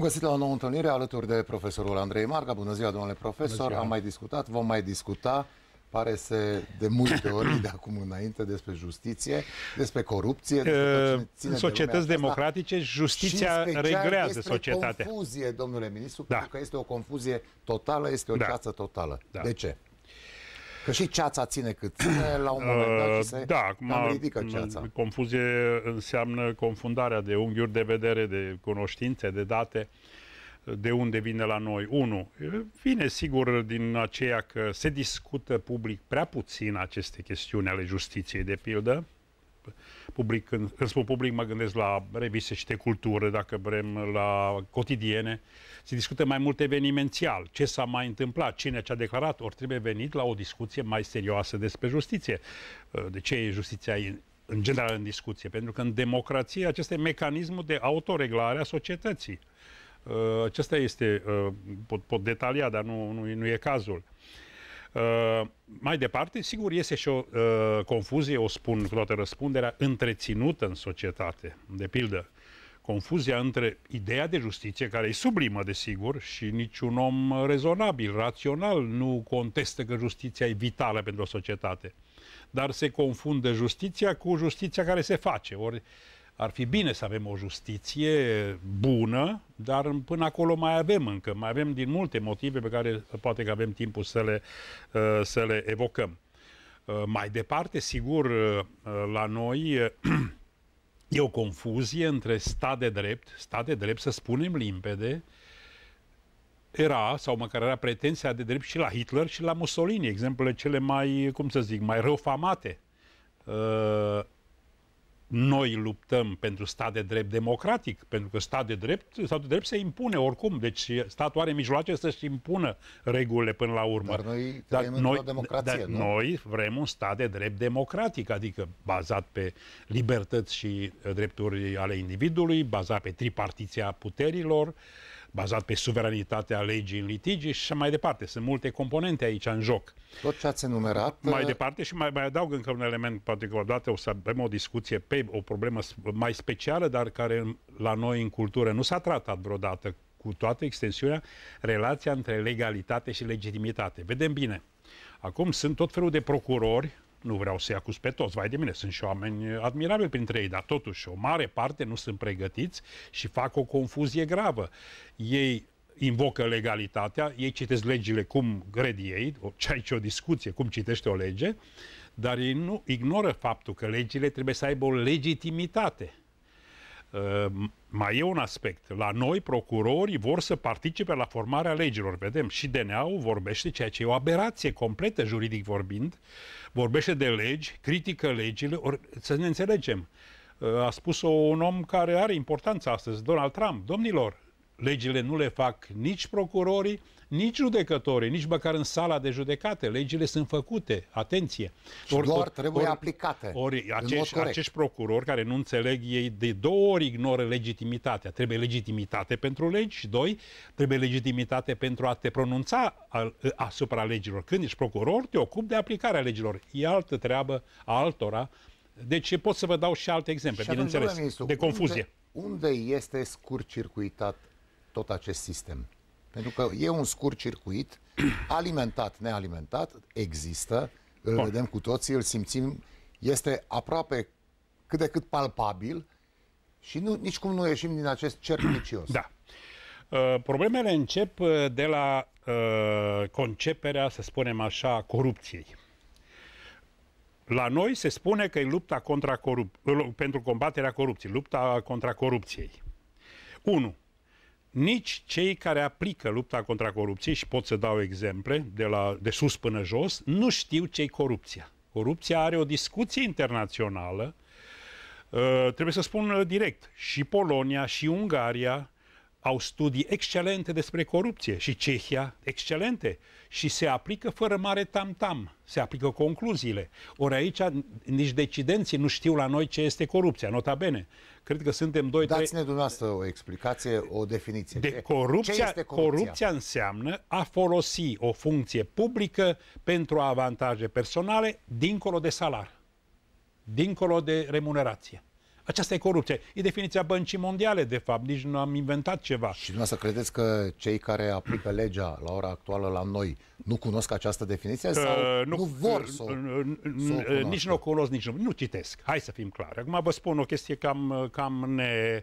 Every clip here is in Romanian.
Bun găsit la o nouă întâlnire alături de profesorul Andrei Marga. Bună ziua, domnule profesor. Ziua. Am mai discutat, vom mai discuta, pare să de multe ori de acum înainte, despre justiție, despre corupție. Despre ține societăți de democratice, asta. justiția regrează societatea. confuzie, domnule ministru, da. pentru că este o confuzie totală, este o da. ceață totală. Da. De ce? Că și ceața ține cât ține la un moment dat și uh, se da, ridică ceața. Confuzie înseamnă confundarea de unghiuri de vedere, de cunoștințe, de date de unde vine la noi. Unu, vine sigur din aceea că se discută public prea puțin aceste chestiuni ale justiției, de pildă, public, când, când spun public mă gândesc la reviste și de cultură, dacă vrem, la cotidiene, se discută mai mult evenimențial, ce s-a mai întâmplat, cine ce-a declarat, ori trebuie venit la o discuție mai serioasă despre justiție. Uh, de ce e justiția în general în discuție? Pentru că în democrație acesta e mecanismul de autoreglare a societății. Uh, acesta este, uh, pot, pot detalia, dar nu, nu, nu e cazul. Uh, mai departe, sigur, este și o uh, confuzie, o spun cu toată răspunderea, întreținută în societate. De pildă, confuzia între ideea de justiție, care e sublimă, desigur, și niciun om rezonabil, rațional, nu contestă că justiția e vitală pentru o societate. Dar se confundă justiția cu justiția care se face. Ori ar fi bine să avem o justiție bună, dar până acolo mai avem încă, mai avem din multe motive pe care poate că avem timpul să le, uh, să le evocăm. Uh, mai departe, sigur, uh, la noi e o confuzie între stat de drept, stat de drept, să spunem limpede, era, sau măcar era pretenția de drept și la Hitler și la Mussolini, exemplele cele mai, cum să zic, mai răufamate noi luptăm pentru stat de drept democratic, pentru că stat de drept, stat de drept se impune oricum, deci statul are mijloace să-și impună regulile până la urmă. Dar noi, dar noi, democrație, dar nu? noi vrem un stat de drept democratic, adică bazat pe libertăți și drepturi ale individului, bazat pe tripartiția puterilor, uh, bazat pe suveranitatea legii în litigi și mai departe. Sunt multe componente aici în joc. Tot ce ați enumerat... Mai uh, departe și mai, mai adaug încă un element, poate că odată o să avem o discuție pe o problemă mai specială, dar care la noi în cultură nu s-a tratat vreodată cu toată extensiunea, relația între legalitate și legitimitate. Vedem bine. Acum sunt tot felul de procurori nu vreau să-i acuz pe toți, vai de mine, sunt și oameni uh, admirabili printre ei, dar totuși o mare parte nu sunt pregătiți și fac o confuzie gravă. Ei invocă legalitatea, ei citesc legile cum cred ei, ce aici o discuție, cum citește o lege, dar ei nu ignoră faptul că legile trebuie să aibă o legitimitate. Ehm, mai e un aspect. La noi, procurorii vor să participe la formarea legilor. Vedem, și DNA-ul vorbește ceea ce e o aberație completă juridic vorbind, vorbește de legi, critică legile, or, să ne înțelegem. Ehm, a spus-o un om care are importanță astăzi, Donald Trump. Domnilor, legile nu le fac nici procurorii, nici judecătorii, nici măcar în sala de judecate. Legile sunt făcute, atenție. Și ori, doar trebuie ori, aplicate. Ori acești, acești procurori care nu înțeleg, ei de două ori ignoră legitimitatea. Trebuie legitimitate pentru legi și doi, trebuie legitimitate pentru a te pronunța asupra legilor. Când ești procuror, te ocupi de aplicarea legilor. E altă treabă a altora. Deci pot să vă dau și alte exemple, și bineînțeles, de confuzie. Unde, unde este scurt circuitat tot acest sistem? Pentru că e un scurt circuit, alimentat, nealimentat, există, îl Bun. vedem cu toții, îl simțim, este aproape cât de cât palpabil și nu, nici cum nu ieșim din acest cerc vicios. Da. Uh, problemele încep uh, de la uh, conceperea, să spunem așa, corupției. La noi se spune că e lupta contra corup- pentru combaterea corupției, lupta contra corupției. 1 nici cei care aplică lupta contra corupției, și pot să dau exemple de, la, de sus până jos, nu știu ce e corupția. Corupția are o discuție internațională, uh, trebuie să spun uh, direct, și Polonia, și Ungaria, au studii excelente despre corupție și Cehia excelente și se aplică fără mare tamtam, se aplică concluziile. Ori aici nici decidenții nu știu la noi ce este corupția, nota bene. Cred că suntem doi, Dați-ne trei... dumneavoastră o explicație, o definiție. De corupția, ce este corupția? corupția înseamnă a folosi o funcție publică pentru avantaje personale dincolo de salar, dincolo de remunerație. Aceasta e corupție. E definiția băncii mondiale, de fapt. Nici nu am inventat ceva. Și dumneavoastră credeți că cei care aplică legea la ora actuală la noi nu cunosc această definiție sau nu, nu vor să o Nici nu o cunosc, nici nu. Nu citesc. Hai să fim clari. Acum vă spun o chestie cam, cam ne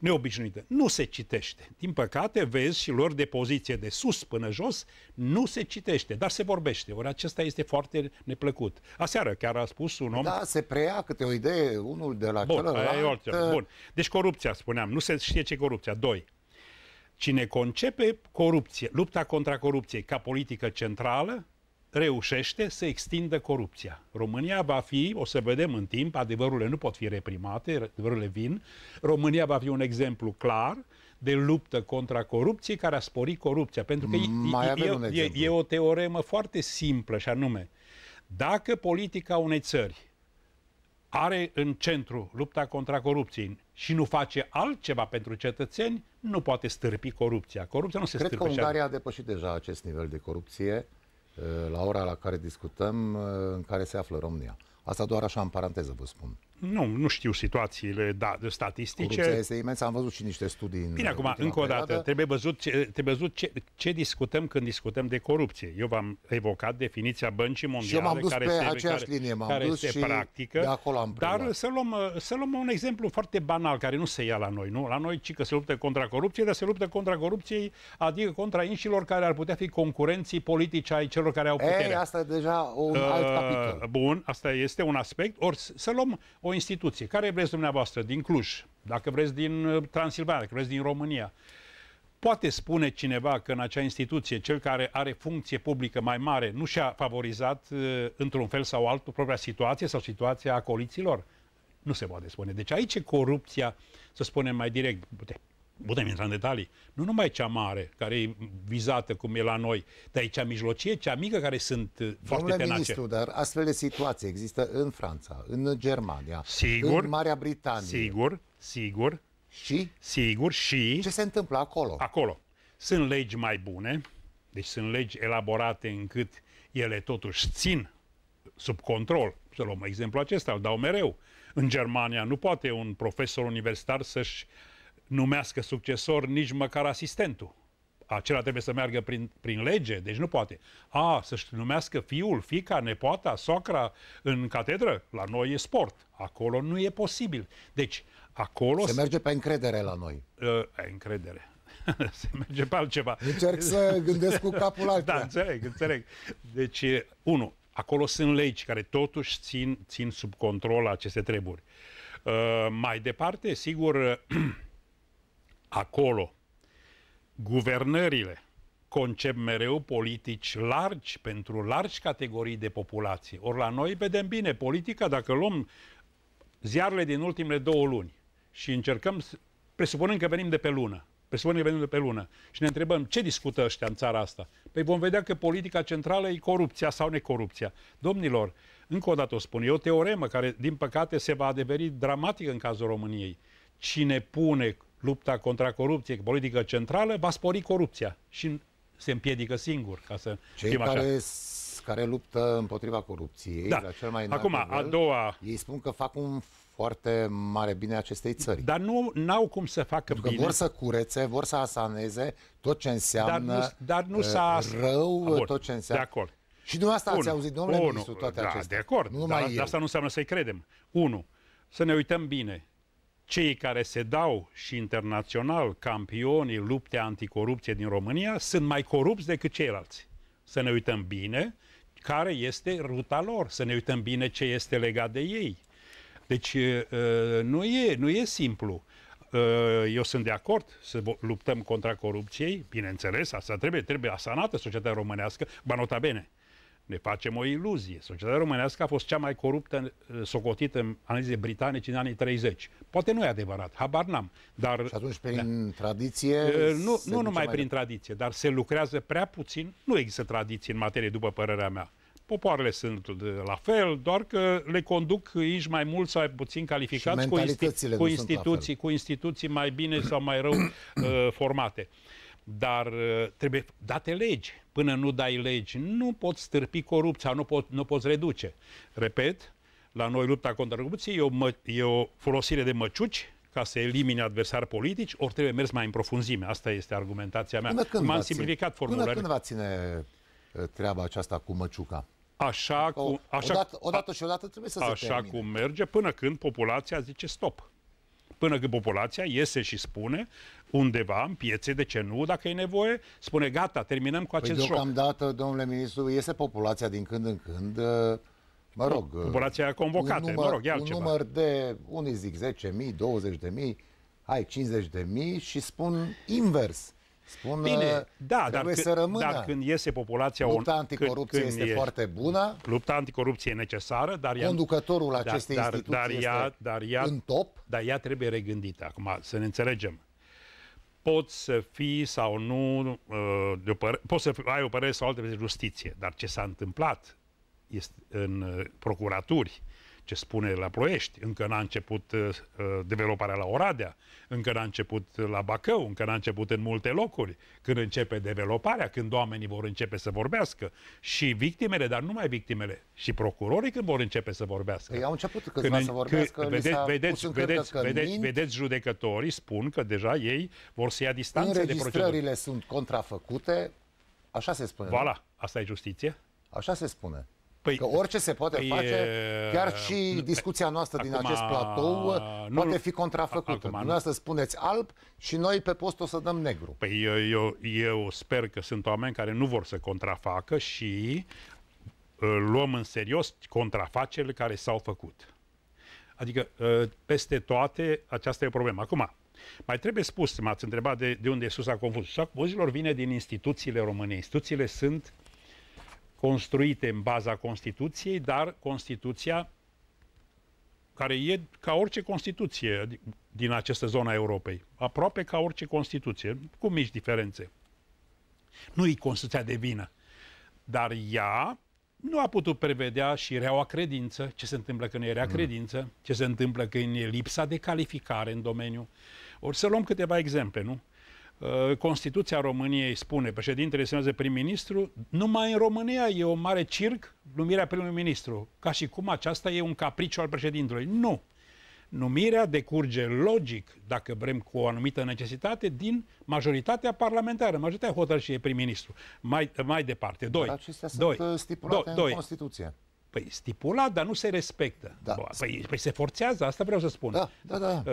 neobișnuită. Nu se citește. Din păcate, vezi și lor de poziție de sus până jos, nu se citește, dar se vorbește. Ori acesta este foarte neplăcut. Aseară chiar a spus un om... Da, se preia câte o idee, unul de la Bun, celălalt. Aia e altceva. Bun. Uh, deci corupția, spuneam, nu se știe ce corupția. Doi, cine concepe corupție, lupta contra corupției ca politică centrală, reușește să extindă corupția. România va fi, o să vedem în timp, adevărurile nu pot fi reprimate, adevărurile vin, România va fi un exemplu clar de luptă contra corupției care a sporit corupția. Pentru că mm, Mai e, e, e, e o teoremă foarte simplă și anume, dacă politica unei țări are în centru lupta contra corupției și nu face altceva pentru cetățeni, nu poate stârpi corupția. Corupția nu se Cred stârpește. că Ungaria a depășit deja acest nivel de corupție la ora la care discutăm, în care se află România. Asta doar așa în paranteză vă spun. Nu, nu știu situațiile da, de statistice. Corupția este imensă, am văzut și niște studii. În Bine, acum, încă o dată, perioadă. trebuie văzut, ce, trebuie văzut ce, ce discutăm când discutăm de corupție. Eu v-am evocat definiția băncii mondiale. Și eu am dus care pe este, aceeași care, linie, am care dus se și practică, de acolo am Dar să luăm, să luăm un exemplu foarte banal, care nu se ia la noi. Nu? La noi, ci că se luptă contra corupției, dar se luptă contra corupției, adică contra inșilor care ar putea fi concurenții politici ai celor care au putere. Ei, asta e deja un uh, alt capitol. Bun, asta este un aspect. Ori să luăm o instituție, care vreți dumneavoastră, din Cluj, dacă vreți din uh, Transilvania, dacă vreți din România, poate spune cineva că în acea instituție, cel care are funcție publică mai mare, nu și-a favorizat uh, într-un fel sau altul propria situație sau situația acoliților? Nu se poate spune. Deci aici e corupția, să spunem mai direct, putem intra în detalii, nu numai cea mare, care e vizată cum e la noi, dar e cea mijlocie, cea mică, care sunt uh, Domnule foarte tenace. ministru, dar astfel de situații există în Franța, în Germania, sigur, în Marea Britanie. Sigur, sigur. Și? Sigur, și... Ce se întâmplă acolo? Acolo. Sunt legi mai bune, deci sunt legi elaborate încât ele totuși țin sub control. Să luăm exemplu acesta, îl dau mereu. În Germania nu poate un profesor universitar să-și numească succesor nici măcar asistentul. Acela trebuie să meargă prin, prin lege, deci nu poate. A, să-și numească fiul, fica, nepoata, socra în catedră? La noi e sport. Acolo nu e posibil. Deci, acolo... Se merge pe încredere la noi. Uh, încredere. se merge pe altceva. Încerc să gândesc cu capul altceva. Da, înțeleg, înțeleg. Deci, unu, acolo sunt legi care totuși țin, țin sub control aceste treburi. Uh, mai departe, sigur, acolo. Guvernările concep mereu politici largi pentru largi categorii de populație. Ori la noi vedem bine politica, dacă luăm ziarele din ultimele două luni și încercăm, presupunând că venim de pe lună, presupunem că venim de pe lună și ne întrebăm ce discută ăștia în țara asta. Păi vom vedea că politica centrală e corupția sau necorupția. Domnilor, încă o dată o spun, e o teoremă care, din păcate, se va adeveri dramatic în cazul României. Cine pune lupta contra corupție, politică centrală, va spori corupția și se împiedică singur. Ca să Cei fim așa. care luptă împotriva corupției, da. la cel mai Acum, nivel, a doua... ei spun că fac un foarte mare bine acestei țări. Dar nu au cum să facă Pentru că bine. vor să curețe, vor să asaneze tot ce înseamnă dar nu, dar nu s-a... Uh, rău, Bun, tot ce înseamnă... De acord. Și dumneavoastră ați auzit, domnule Unu. ministru, toate da, acestea. De acord, nu numai dar eu. asta nu înseamnă să-i credem. Unu, să ne uităm bine cei care se dau și internațional campionii luptei anticorupție din România sunt mai corupți decât ceilalți. Să ne uităm bine care este ruta lor, să ne uităm bine ce este legat de ei. Deci nu e, nu e simplu. Eu sunt de acord să luptăm contra corupției, bineînțeles, asta trebuie, trebuie asanată societatea românească, ba nota bene, ne facem o iluzie. Societatea românească a fost cea mai coruptă, uh, socotită în analize britanice în anii 30. Poate nu e adevărat, habar n-am. Dar, și atunci, prin da. tradiție... Uh, nu, nu numai prin prin tradiție, dar se lucrează prea puțin. Nu există tradiție în materie, după părerea mea. Popoarele sunt uh, la fel, doar că le conduc aici mai mult sau mai puțin calificați cu, insti- cu, instituții, cu instituții mai bine sau mai rău uh, formate. Dar uh, trebuie date lege până nu dai legi, nu poți stârpi corupția, nu, pot, nu poți reduce. Repet, la noi lupta contra corupției e e o folosire de măciuci ca să elimine adversari politici, ori trebuie mers mai în profunzime. Asta este argumentația mea. când M-am simplificat formularea. Până când va ține ă, treaba aceasta cu măciuca? Așa, cu, așa, odată, odată și odată trebuie să Așa se cum merge până când populația zice stop. Până când populația iese și spune undeva în piețe, de ce nu, dacă e nevoie, spune gata, terminăm cu păi acest păi deocamdată, șoc. domnule ministru, iese populația din când în când, mă rog... Populația convocată, număr, mă rog, e altceva. Un număr de, unii zic 10.000, 20.000, hai, 50.000 și spun invers. Spun, Bine, uh, da, dar, să rămână. dar când iese populația... Lupta anticorupție când, când este e, foarte bună. Lupta anticorupție e necesară, dar Conducătorul ea, acestei dar, instituții dar ea, este dar ea, în top. Dar ea trebuie regândită. Acum, să ne înțelegem. Poți să fii sau nu... Uh, de păr- poți să ai o părere sau altă de justiție, dar ce s-a întâmplat este în uh, procuraturi, ce spune la Ploiești, încă n-a început uh, uh, developarea la Oradea, încă n-a început la Bacău, încă n-a început în multe locuri. Când începe developarea, când oamenii vor începe să vorbească și victimele, dar nu numai victimele, și procurorii când vor începe să vorbească. Ei au început când, să vorbească, când, vedeți, vedeți, vedeți, vedeți, mint. vedeți, judecătorii spun că deja ei vor să ia distanță de procedură. sunt contrafăcute, așa se spune. Voilà, asta e justiție? Așa se spune. Păi, că orice se poate păi, face, chiar și discuția noastră acum, din acest platou nu, poate fi contrafăcută. Acum, Dumneavoastră spuneți alb și noi pe post o să dăm negru. Păi eu, eu, eu sper că sunt oameni care nu vor să contrafacă și uh, luăm în serios contrafacerile care s-au făcut. Adică, uh, peste toate, aceasta e problemă. Acum, mai trebuie spus, m-ați întrebat de, de unde e sursa confuzului. Sursa confuzilor vine din instituțiile române. Instituțiile sunt construite în baza Constituției, dar Constituția care e ca orice Constituție din această zonă a Europei, aproape ca orice Constituție, cu mici diferențe. Nu e Constituția de vină, dar ea nu a putut prevedea și reaua credință, ce se întâmplă când e rea mm. credință, ce se întâmplă când e lipsa de calificare în domeniu. Ori să luăm câteva exemple, nu? Uh, Constituția României spune, președintele semnează prim-ministru, numai în România e o mare circ numirea prim-ministru, ca și cum aceasta e un capriciu al președintelui. Nu! Numirea decurge logic, dacă vrem cu o anumită necesitate, din majoritatea parlamentară. Majoritatea hotărâ și e prim-ministru. Mai, mai departe. Doi. Dar acestea doi, sunt uh, stipulate doi, în doi. Constituție. Păi stipulat, dar nu se respectă. Da. Păi, păi se forțează, asta vreau să spun. Da, da, da. Uh,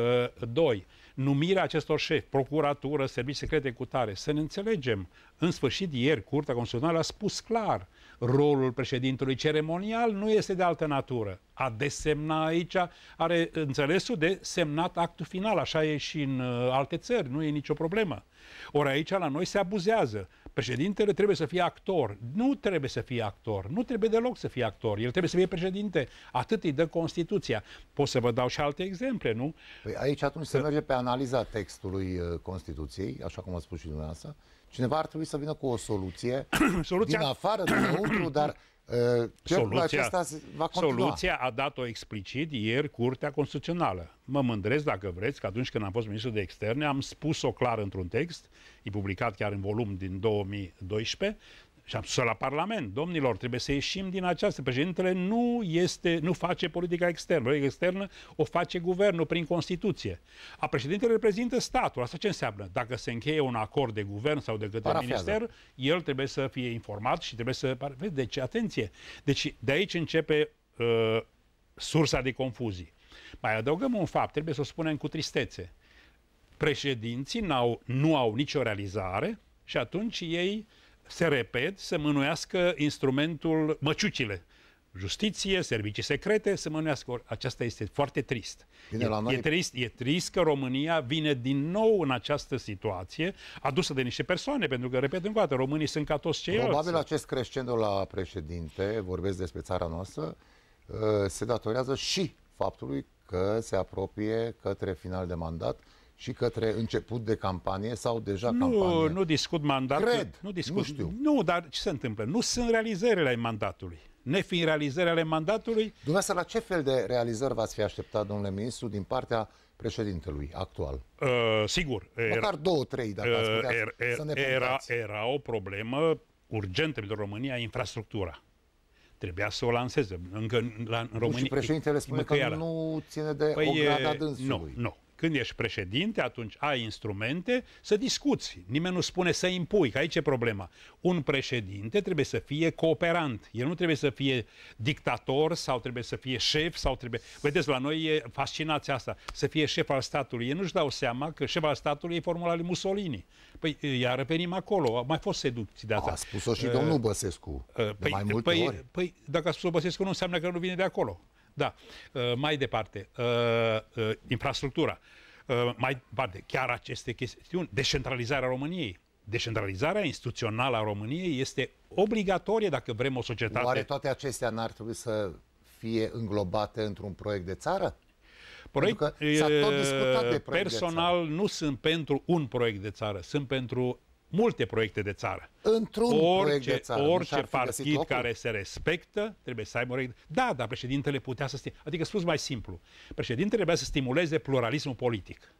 doi. Uh, numirea acestor șefi, procuratură, servicii secrete cu tare. Să ne înțelegem. În sfârșit, ieri, Curtea Constituțională a spus clar, rolul președintelui ceremonial nu este de altă natură. A desemna aici are înțelesul de semnat actul final. Așa e și în uh, alte țări, nu e nicio problemă. Ori aici la noi se abuzează. Președintele trebuie să fie actor. Nu trebuie să fie actor. Nu trebuie deloc să fie actor. El trebuie să fie președinte. Atât îi dă Constituția. Pot să vă dau și alte exemple, nu? Păi aici atunci se merge pe analiza textului uh, Constituției, așa cum a spus și dumneavoastră. Cineva ar trebui să vină cu o soluție, soluția... din afară, dinăuntru, dar Ă, soluția, va soluția a dat-o explicit ieri Curtea Constituțională. Mă mândresc, dacă vreți, că atunci când am fost ministru de externe am spus-o clar într-un text, e publicat chiar în volum din 2012, și am spus la Parlament, domnilor, trebuie să ieșim din această. Președintele nu, este, nu face politica externă. Politica externă o face guvernul prin Constituție. A președintele reprezintă statul. Asta ce înseamnă? Dacă se încheie un acord de guvern sau de către Parafează. minister, el trebuie să fie informat și trebuie să... Deci, atenție. Deci, de aici începe uh, sursa de confuzii. Mai adăugăm un fapt, trebuie să o spunem cu tristețe. Președinții -au, nu au nicio realizare și atunci ei uh, se repet, să mânuiască instrumentul măciucile. Justiție, servicii secrete, să mânuiască. Aceasta este foarte trist. Bine, e, la noi... e, trist. E trist că România vine din nou în această situație adusă de niște persoane, pentru că, repet încă o dată, românii sunt ca toți ceilalți. Probabil acest crescendo la președinte, vorbesc despre țara noastră, ă, se datorează și faptului că se apropie către final de mandat și către început de campanie sau deja nu, campanie? Nu discut mandatul. Cred, nu, discut, nu știu. Nu, dar ce se întâmplă? Nu sunt realizările ai mandatului. Nefiind realizări ale mandatului... Dumneavoastră, la ce fel de realizări v-ați fi așteptat, domnule ministru, din partea președintelui actual? Uh, sigur. Era, Măcar două, trei, dacă uh, ați putea er, er, să ne er- era, era o problemă urgentă pentru România, infrastructura trebuia să o lanseze. Încă la, în România... Și președintele spune că că nu ține de păi, grada dânsului. Nu, nu. Când ești președinte, atunci ai instrumente să discuți. Nimeni nu spune să impui, că aici e problema. Un președinte trebuie să fie cooperant. El nu trebuie să fie dictator sau trebuie să fie șef sau trebuie... Vedeți, la noi e fascinația asta, să fie șef al statului. Ei nu-și dau seama că șef al statului e formula lui Mussolini. Păi iar revenim acolo, A mai fost seducții de asta. A spus-o și uh, domnul Băsescu, uh, de păi, mai multe păi, ori. Păi, dacă a spus Băsescu, nu înseamnă că nu vine de acolo. Da. Uh, mai departe, uh, uh, infrastructura. Mai departe, chiar aceste chestiuni, Decentralizarea României. Decentralizarea instituțională a României este obligatorie dacă vrem o societate. Oare toate acestea n-ar trebui să fie înglobate într-un proiect de țară? Proiect, că tot discutat de proiect personal de țară. nu sunt pentru un proiect de țară, sunt pentru multe proiecte de țară. Într-un orice, proiect de țară. Orice partid care se respectă trebuie să aibă un Da, dar președintele putea să... Sti... Adică spus mai simplu, președintele trebuia să stimuleze pluralismul politic.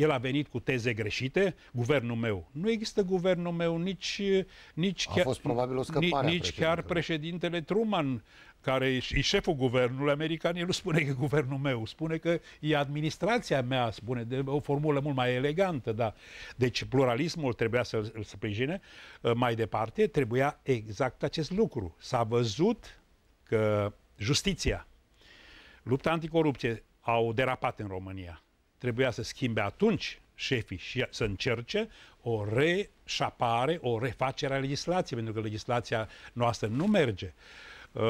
El a venit cu teze greșite, guvernul meu. Nu există guvernul meu, nici, nici, a chiar, fost probabil o nici președintele. chiar președintele Truman, care e șeful guvernului american, el nu spune că e guvernul meu, spune că e administrația mea, spune, de o formulă mult mai elegantă, da. Deci pluralismul trebuia să îl sprijine. Ă, mai departe, trebuia exact acest lucru. S-a văzut că justiția, lupta anticorupție au derapat în România trebuia să schimbe atunci șefii și să încerce o reșapare, o refacere a legislației, pentru că legislația noastră nu merge. Uh,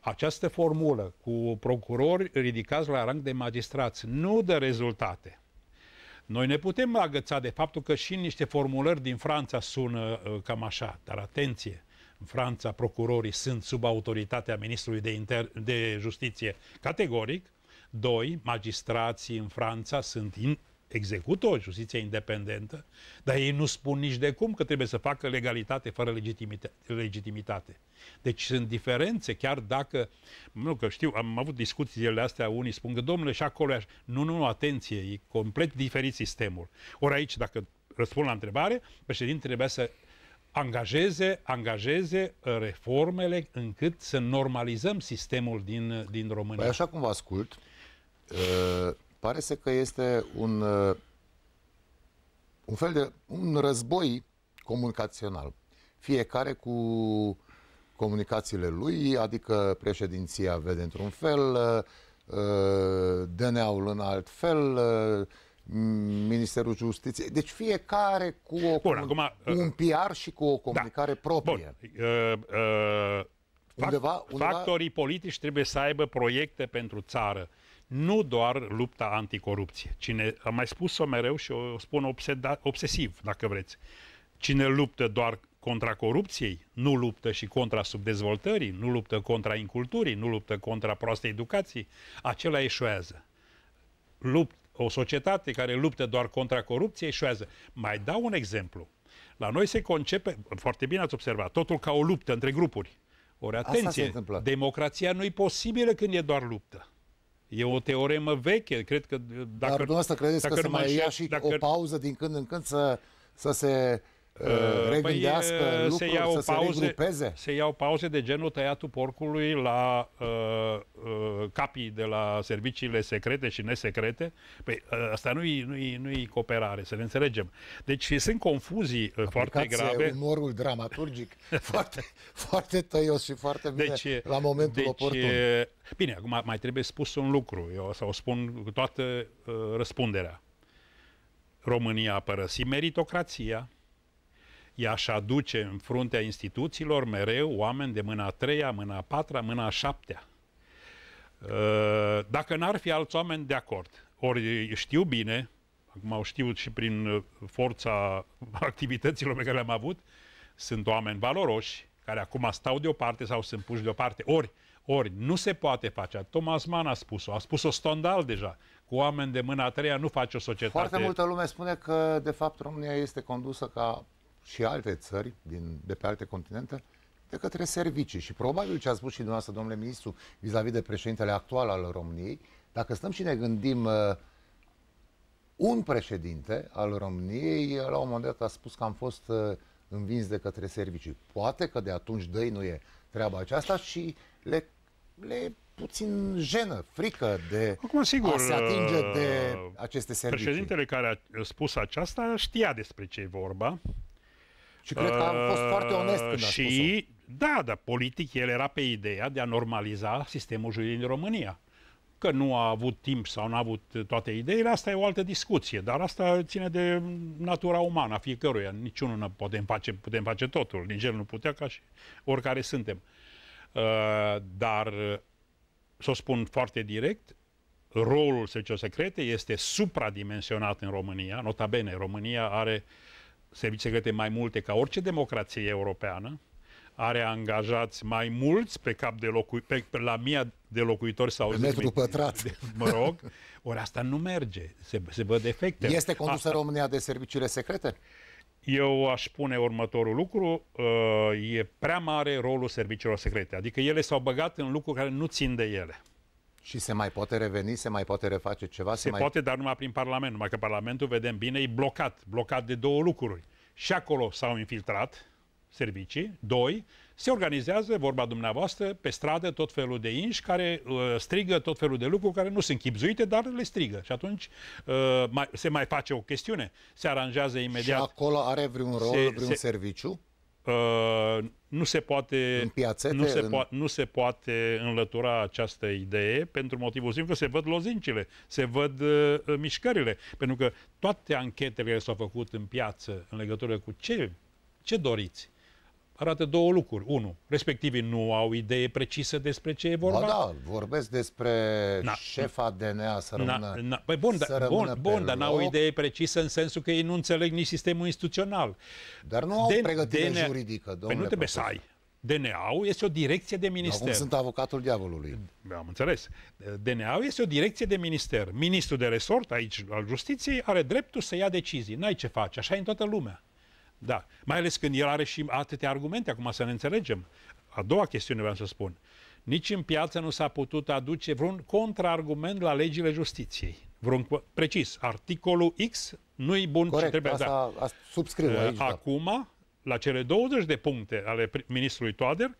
această formulă cu procurori ridicați la rang de magistrați nu dă rezultate. Noi ne putem agăța de faptul că și niște formulări din Franța sună uh, cam așa, dar atenție, în Franța procurorii sunt sub autoritatea ministrului de, inter- de justiție categoric, Doi, magistrații în Franța sunt in executori, justiție independentă, dar ei nu spun nici de cum că trebuie să facă legalitate fără legitimite, legitimitate. Deci sunt diferențe, chiar dacă, nu că știu, am avut discuțiile astea, unii spun că domnule și acolo, așa. nu, nu, nu, atenție, e complet diferit sistemul. Ori aici, dacă răspund la întrebare, președintele trebuie să angajeze, angajeze reformele încât să normalizăm sistemul din, din România. Păi așa cum vă ascult, Uh, pare să că este un, uh, un fel de un război comunicațional. Fiecare cu comunicațiile lui, adică președinția vede într-un fel, uh, DNA-ul în alt fel, uh, Ministerul Justiției. Deci fiecare cu o Bun, acum, uh, un PR și cu o comunicare da. proprie. Bun. Uh, uh, undeva, fac, undeva... Factorii politici trebuie să aibă proiecte pentru țară nu doar lupta anticorupție. Cine, am mai spus-o mereu și o spun obseda, obsesiv, dacă vreți. Cine luptă doar contra corupției, nu luptă și contra subdezvoltării, nu luptă contra inculturii, nu luptă contra proastei educații, acela eșuează. Lupt, o societate care luptă doar contra corupției eșuează. Mai dau un exemplu. La noi se concepe, foarte bine ați observat, totul ca o luptă între grupuri. Ori atenție, democrația nu e posibilă când e doar luptă. E o teoremă veche, cred că dacă... Dar dumneavoastră credeți dacă că se mai ia și dacă... o pauză din când în când să, să se Uh, regândească păi, uh, lucruri, se iau să pauze, se regrupeze? Se iau pauze de genul tăiatul porcului la uh, uh, capii de la serviciile secrete și nesecrete. Păi uh, asta nu-i, nu-i, nu-i cooperare, să ne înțelegem. Deci sunt confuzii Aplicați uh, foarte grave. umorul dramaturgic foarte, foarte tăios și foarte bine deci, la momentul deci, oportun. Bine, acum mai trebuie spus un lucru. Eu o să o spun cu toată uh, răspunderea. România a părăsit meritocrația, i-aș aduce în fruntea instituțiilor mereu oameni de mâna a treia, mâna a patra, mâna a șaptea. Uh, dacă n-ar fi alți oameni de acord, ori știu bine, acum au știut și prin uh, forța activităților pe care le-am avut, sunt oameni valoroși, care acum stau deoparte sau sunt puși deoparte. Ori, ori nu se poate face. Thomas Mann a spus-o, a spus-o Stondal deja. Cu oameni de mâna a treia nu face o societate. Foarte multă lume spune că, de fapt, România este condusă ca și alte țări din, de pe alte continente de către servicii. Și probabil ce a spus și dumneavoastră, domnule ministru, vis-a-vis de președintele actual al României, dacă stăm și ne gândim, uh, un președinte al României uh, la un moment dat a spus că am fost uh, învins de către servicii. Poate că de atunci dăinuie treaba aceasta și le, le puțin jenă, frică de Acum, sigur, a se atinge de uh, aceste servicii. Președintele care a spus aceasta știa despre ce e vorba și cred că am fost foarte onest când Și, da, dar politic el era pe ideea de a normaliza sistemul juridic din România. Că nu a avut timp sau nu a avut toate ideile, asta e o altă discuție, dar asta ține de natura umană a fiecăruia. Niciunul nu putem face, putem face totul, nici el nu putea ca și oricare suntem. Uh, dar, să o spun foarte direct, rolul serviciilor secrete este supradimensionat în România. Notabene, România are uh, servicii secrete mai multe ca orice democrație europeană, are angajați mai mulți pe cap de locui, pe, pe la mia de locuitori sau... Pe metru pătrat. De, mă rog, ori asta nu merge, se, se văd efecte. Este condusă asta. România de serviciile secrete? Eu aș spune următorul lucru, uh, e prea mare rolul serviciilor secrete, adică ele s-au băgat în lucruri care nu țin de ele. Și se mai poate reveni, se mai poate reface ceva? Se, se mai... poate, dar numai prin Parlament. Numai că Parlamentul, vedem bine, e blocat. Blocat de două lucruri. Și acolo s-au infiltrat servicii. Doi, se organizează, vorba dumneavoastră, pe stradă tot felul de inși care uh, strigă tot felul de lucruri care nu sunt chipzuite, dar le strigă. Și atunci uh, mai, se mai face o chestiune. Se aranjează imediat. Și acolo are vreun rol, se, vreun se... serviciu? Uh, nu se poate, în piațete, nu, se în... Po- nu se poate înlătura această idee pentru motivul simplu că se văd lozincile, se văd uh, uh mișcările, pentru că toate anchetele care s-au făcut în piață în legătură cu ce, ce doriți, arată două lucruri. Unu, respectivii nu au idee precisă despre ce e vorba. Ba da, vorbesc despre na. șefa DNA să rămână, na, na. Păi da, bun, rămână bun, bun dar n-au idee precisă în sensul că ei nu înțeleg nici sistemul instituțional. Dar nu au Den, pregătire DNA... juridică, păi domnule Păi nu trebuie profesor. să ai. DNA-ul este o direcție de minister. Acum sunt avocatul diavolului. Da, am înțeles. DNA-ul este o direcție de minister. Ministrul de resort, aici, al justiției, are dreptul să ia decizii. N-ai ce faci. Așa e în toată lumea. Da. Mai ales când el are și atâtea argumente, acum să ne înțelegem. A doua chestiune vreau să spun. Nici în piață nu s-a putut aduce vreun contraargument la legile justiției. Vreun, precis, articolul X nu-i bun Corect, și trebuie asta, da. subscriu eh, aici, da. Acum, da. la cele 20 de puncte ale ministrului Toader,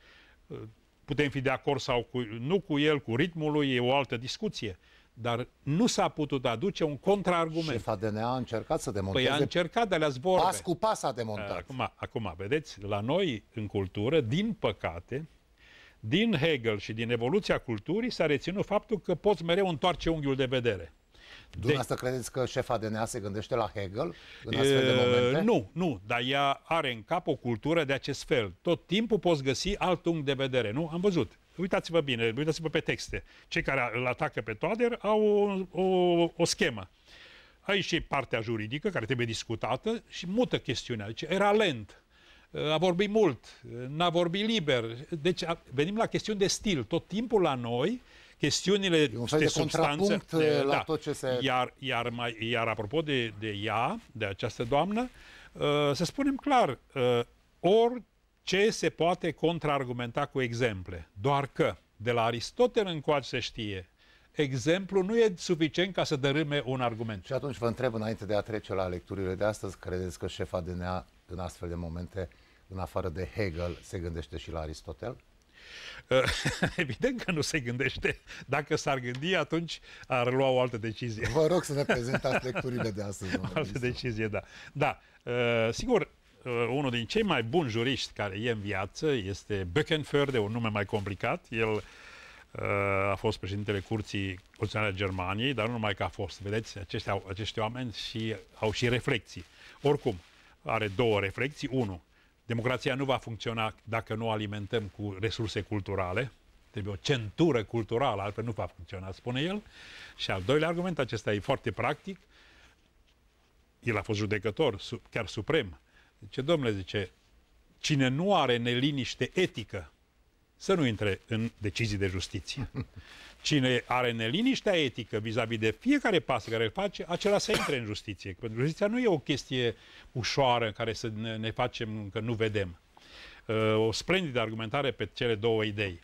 eh, putem fi de acord sau cu, nu cu el, cu ritmul lui, e o altă discuție. Dar nu s-a putut aduce un contraargument. Șefa DNA a încercat să demonteze. Păi a încercat, de la zborbe. Pas cu pas a demontat. Acum, acum, vedeți, la noi, în cultură, din păcate, din Hegel și din evoluția culturii s-a reținut faptul că poți mereu întoarce unghiul de vedere. Dumneavoastră deci, credeți că șefa DNA se gândește la Hegel în astfel de momente? Nu, nu, dar ea are în cap o cultură de acest fel. Tot timpul poți găsi alt unghi de vedere, nu? Am văzut. Uitați-vă bine, uitați-vă pe texte. Cei care îl atacă pe Toader au o, o, o schemă. Aici e partea juridică care trebuie discutată și mută chestiunea. Deci era lent, a vorbit mult, n-a vorbit liber. Deci a, venim la chestiuni de stil. Tot timpul la noi, chestiunile e de, de substanță. De, la da. tot ce se... Iar, iar, mai, iar apropo de, de ea, de această doamnă, uh, să spunem clar, uh, ori ce se poate contraargumenta cu exemple? Doar că de la Aristotel încoace se știe exemplu nu e suficient ca să dărâme un argument. Și atunci vă întreb înainte de a trece la lecturile de astăzi, credeți că șefa DNA în astfel de momente, în afară de Hegel, se gândește și la Aristotel? Ă, evident că nu se gândește. Dacă s-ar gândi, atunci ar lua o altă decizie. Vă rog să ne prezentați lecturile de astăzi. O Altă decizie, da. Da, uh, sigur, uh, unul din cei mai buni juriști care e în viață este Böckenförde, un nume mai complicat. El uh, a fost președintele Curții Constituționale Germaniei, dar nu numai că a fost. Vedeți, acești, acești oameni și, au și reflexii. Oricum, are două reflexii. Unu, democrația nu va funcționa dacă nu o alimentăm cu resurse culturale. Trebuie o centură culturală, altfel nu va funcționa, spune el. Și al doilea argument, acesta e foarte practic, el a fost judecător, chiar suprem, Zice, domnule, zice, cine nu are neliniște etică, să nu intre în decizii de justiție. Cine are neliniștea etică vis-a-vis -vis de fiecare pas care îl face, acela să intre în justiție. Pentru că justiția nu e o chestie ușoară în care să ne facem că nu vedem. Uh, o splendidă argumentare pe cele două idei.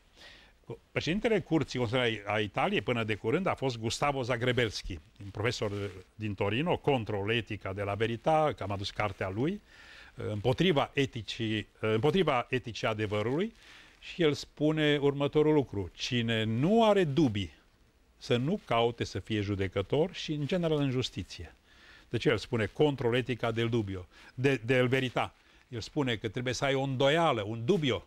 Președintele Curții Constituționale a Italiei până de curând a fost Gustavo Zagrebelski, profesor din Torino, Control Etica de la Verita, că am adus cartea lui, uh, împotriva eticii, împotriva eticii adevărului și el spune următorul lucru. Cine nu are dubii să nu caute să fie judecător și în general în justiție. Deci el spune control etica del dubio, de, del verita. El spune că trebuie să ai o îndoială, un dubio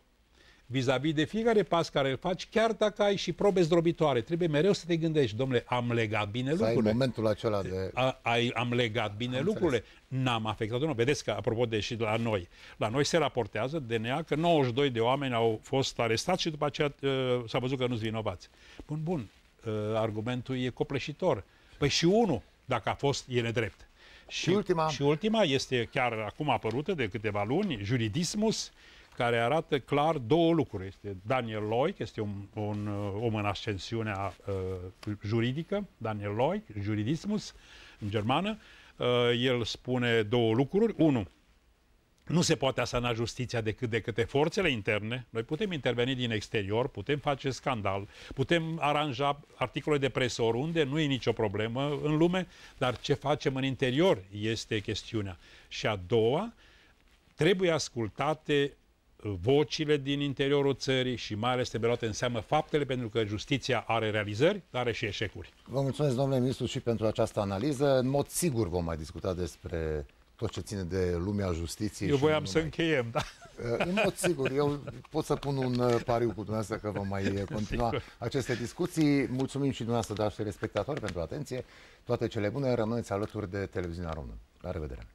vis-a-vis de fiecare pas care îl faci, chiar dacă ai și probe zdrobitoare. Trebuie mereu să te gândești, domnule, am legat bine să lucrurile. Ai momentul acela de... A, ai, am legat bine am lucrurile. N-am afectat unul. Vedeți că, apropo de și la noi, la noi se raportează DNA că 92 de oameni au fost arestați și după aceea uh, s-a văzut că nu-s vinovați. Bun, bun, uh, argumentul e copleșitor. Păi și unul, dacă a fost, e nedrept. Și, și, ultima... și ultima este chiar acum apărută de câteva luni, juridismus, care arată clar două lucruri. Este Daniel Loic, este un, un uh, om în ascensiunea uh, juridică, Daniel Loic, juridismus în germană. Uh, el spune două lucruri. Unu, nu se poate asana justiția decât de câte forțele interne. Noi putem interveni din exterior, putem face scandal, putem aranja articole de presă oriunde, nu e nicio problemă în lume, dar ce facem în interior este chestiunea. Și a doua, trebuie ascultate vocile din interiorul țării și mai ales trebuie luate în seamă faptele, pentru că justiția are realizări, dar are și eșecuri. Vă mulțumesc, domnule ministru, și pentru această analiză. În mod sigur vom mai discuta despre tot ce ține de lumea justiției. Eu voiam să încheiem, da. În mod sigur, eu pot să pun un uh, pariu cu dumneavoastră că vom mai continua sigur. aceste discuții. Mulțumim și dumneavoastră, dragi telespectatori, pentru atenție. Toate cele bune, rămâneți alături de televiziunea română. La revedere!